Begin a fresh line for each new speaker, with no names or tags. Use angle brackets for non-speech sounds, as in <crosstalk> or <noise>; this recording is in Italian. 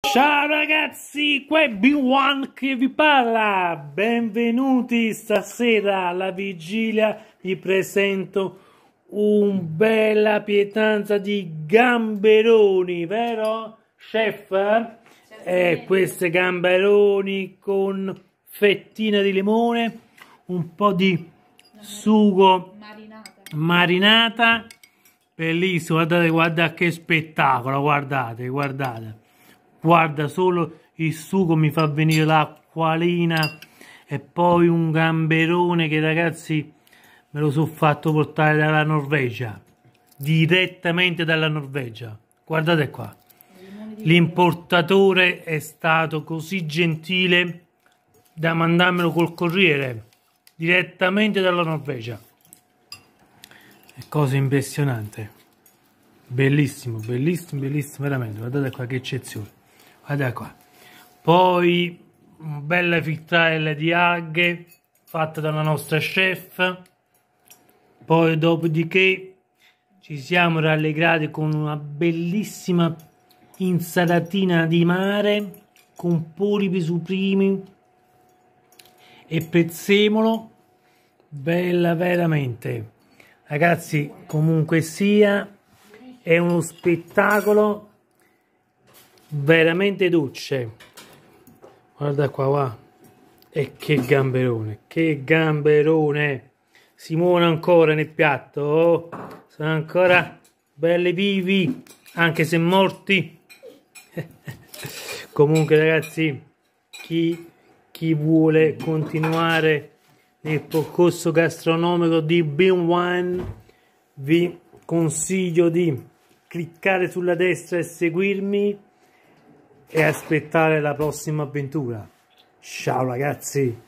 Ciao ragazzi, qui è B1 che vi parla, benvenuti stasera alla vigilia, vi presento un bella pietanza di gamberoni, vero chef? Eh, queste gamberoni con fettina di limone, un po' di sugo marinata, marinata bellissimo, guardate, guardate che spettacolo, guardate, guardate Guarda solo il sugo mi fa venire l'acquolina e poi un gamberone che ragazzi me lo sono fatto portare dalla Norvegia direttamente dalla Norvegia guardate qua l'importatore è stato così gentile da mandarmelo col corriere direttamente dalla Norvegia è cosa impressionante bellissimo bellissimo bellissimo veramente guardate qua che eccezione guarda ah, qua poi mm, bella frittelle di aghe fatta dalla nostra chef poi dopodiché ci siamo rallegrati con una bellissima insalatina di mare con polipi suprimi e prezzemolo bella veramente ragazzi comunque sia è uno spettacolo veramente ducce guarda qua va e che gamberone che gamberone si muove ancora nel piatto oh. sono ancora belli vivi anche se morti <laughs> comunque ragazzi chi, chi vuole continuare nel percorso gastronomico di Bean One vi consiglio di cliccare sulla destra e seguirmi e aspettare la prossima avventura. Ciao ragazzi!